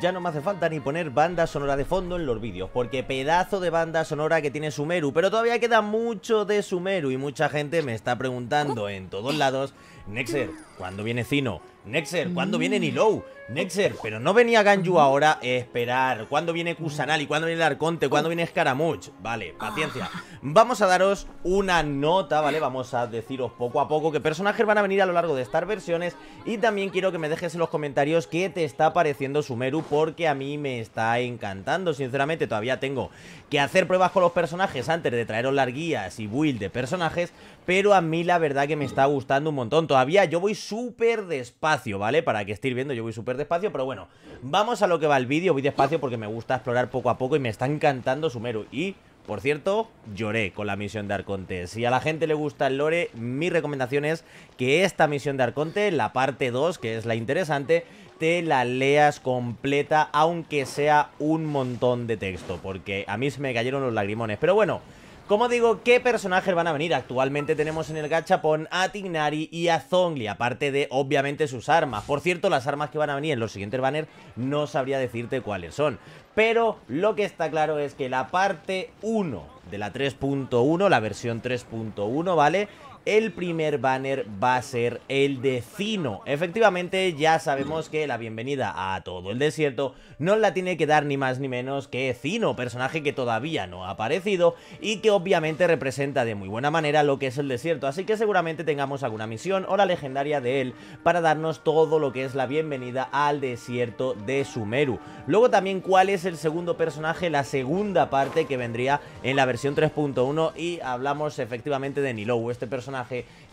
ya no me hace falta ni poner banda sonora de fondo en los vídeos, porque pedazo de banda sonora que tiene Sumeru, pero todavía queda mucho de Sumeru y mucha gente me está preguntando en todos lados, Nexer, ¿cuándo viene Cino? Nexer, ¿cuándo viene mm. Nilou? Nexer, pero no venía Ganju ahora esperar. ¿Cuándo viene Kusanali? ¿Cuándo viene Arconte? ¿Cuándo viene Scaramouche? Vale, ah. paciencia. Vamos a daros una nota, ¿vale? Vamos a deciros poco a poco qué personajes van a venir a lo largo de estas versiones. Y también quiero que me dejes en los comentarios qué te está pareciendo Sumeru, porque a mí me está encantando. Sinceramente, todavía tengo que hacer pruebas con los personajes antes de traeros las guías y build de personajes pero a mí la verdad que me está gustando un montón. Todavía yo voy súper despacio, ¿vale? Para que estéis viendo, yo voy súper despacio, pero bueno, vamos a lo que va el vídeo. Voy despacio porque me gusta explorar poco a poco y me está encantando Sumeru. Y por cierto, lloré con la misión de Arconte. Si a la gente le gusta el lore, mi recomendación es que esta misión de Arconte, la parte 2, que es la interesante, te la leas completa, aunque sea un montón de texto, porque a mí se me cayeron los lagrimones. Pero bueno, como digo, ¿qué personajes van a venir? Actualmente tenemos en el gachapón a Tignari y a Zongli, aparte de, obviamente, sus armas. Por cierto, las armas que van a venir en los siguientes banners no sabría decirte cuáles son. Pero lo que está claro es que la parte 1 de la 3.1, la versión 3.1, ¿vale? el primer banner va a ser el de Cino. Efectivamente, ya sabemos que la bienvenida a todo el desierto no la tiene que dar ni más ni menos que Cino, personaje que todavía no ha aparecido y que obviamente representa de muy buena manera lo que es el desierto, así que seguramente tengamos alguna misión o la legendaria de él para darnos todo lo que es la bienvenida al desierto de Sumeru. Luego también cuál es el segundo personaje, la segunda parte que vendría en la versión 3.1 y hablamos efectivamente de Nilou, este personaje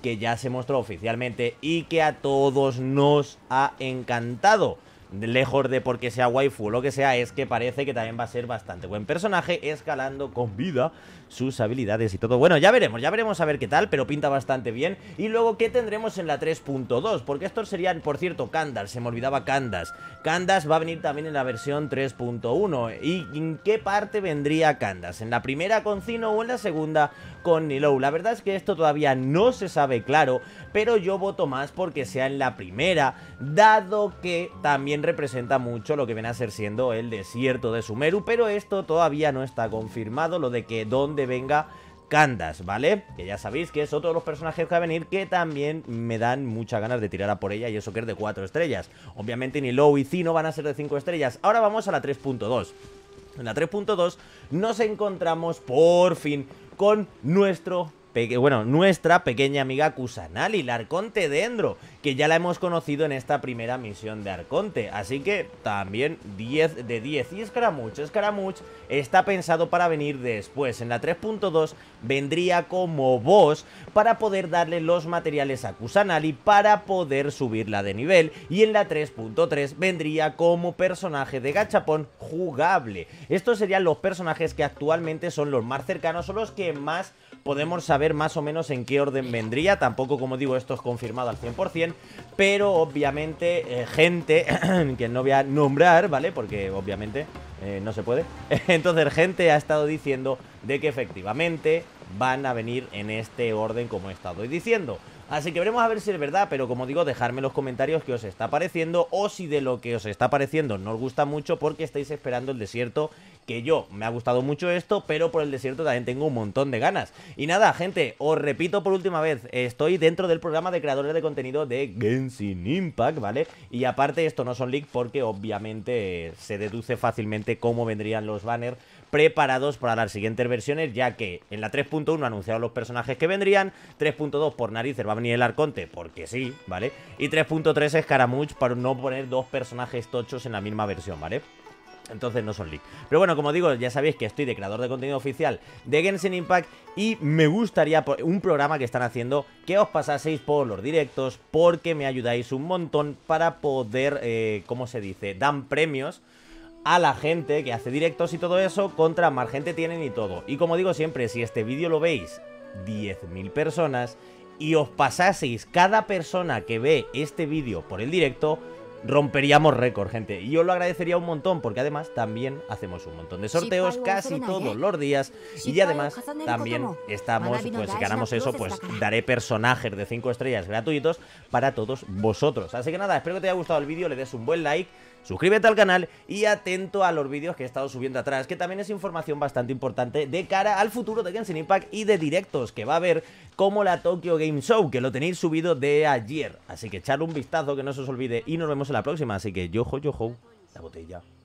que ya se mostró oficialmente y que a todos nos ha encantado lejos de porque sea waifu o lo que sea, es que parece que también va a ser bastante buen personaje, escalando con vida sus habilidades y todo. Bueno, ya veremos, ya veremos a ver qué tal, pero pinta bastante bien. Y luego, ¿qué tendremos en la 3.2? Porque estos serían, por cierto, Kandas se me olvidaba Candas. Candas va a venir también en la versión 3.1. ¿Y en qué parte vendría Candas? ¿En la primera con Cino o en la segunda con Nilou? La verdad es que esto todavía no se sabe claro, pero yo voto más porque sea en la primera, dado que también representa mucho lo que viene a ser siendo el desierto de Sumeru, pero esto todavía no está confirmado, lo de que dónde venga Candas, ¿vale? Que ya sabéis que es otro de los personajes que va a venir que también me dan muchas ganas de tirar a por ella y eso que es de 4 estrellas. Obviamente ni Low y Zino van a ser de 5 estrellas. Ahora vamos a la 3.2. En la 3.2 nos encontramos por fin con nuestro bueno, nuestra pequeña amiga Kusanali, la Arconte Dendro, que ya la hemos conocido en esta primera misión de Arconte. Así que también 10 de 10. Y Scaramouche, Scaramouche está pensado para venir después. En la 3.2 vendría como boss para poder darle los materiales a Kusanali para poder subirla de nivel. Y en la 3.3 vendría como personaje de gachapón jugable. Estos serían los personajes que actualmente son los más cercanos, son los que más podemos saber más o menos en qué orden vendría. Tampoco, como digo, esto es confirmado al 100%, pero obviamente eh, gente que no voy a nombrar, ¿vale? Porque obviamente eh, no se puede. Entonces, gente ha estado diciendo de que efectivamente van a venir en este orden como he estado diciendo. Así que veremos a ver si es verdad, pero como digo, dejadme los comentarios qué os está pareciendo o si de lo que os está pareciendo no os gusta mucho porque estáis esperando el desierto que yo me ha gustado mucho esto, pero por el desierto también tengo un montón de ganas. Y nada, gente, os repito por última vez, estoy dentro del programa de creadores de contenido de Genshin Impact, ¿vale? Y aparte esto no son leaks porque obviamente se deduce fácilmente cómo vendrían los banners preparados para las siguientes versiones, ya que en la 3.1 anunciaron los personajes que vendrían, 3.2 por narices va a venir el Arconte, porque sí, ¿vale? Y 3.3 es caramuch para no poner dos personajes tochos en la misma versión, ¿vale? Entonces no son leak. Pero bueno, como digo, ya sabéis que estoy de creador de contenido oficial de Genshin Impact y me gustaría un programa que están haciendo que os pasaseis por los directos porque me ayudáis un montón para poder, como eh, ¿cómo se dice? Dan premios a la gente que hace directos y todo eso contra más gente tienen y todo. Y como digo siempre, si este vídeo lo veis 10.000 personas y os pasaseis cada persona que ve este vídeo por el directo, romperíamos récord, gente. Y yo lo agradecería un montón, porque además también hacemos un montón de sorteos casi todos los días. Y además también estamos, pues si ganamos eso, pues ah". daré personajes de 5 estrellas gratuitos para todos vosotros. Así que nada, espero que te haya gustado el vídeo, le des un buen like. Suscríbete al canal y atento a los vídeos que he estado subiendo atrás, que también es información bastante importante de cara al futuro de Genshin Impact y de directos que va a haber como la Tokyo Game Show, que lo tenéis subido de ayer. Así que echar un vistazo, que no se os olvide, y nos vemos en la próxima. Así que yo, yo, yo, la botella.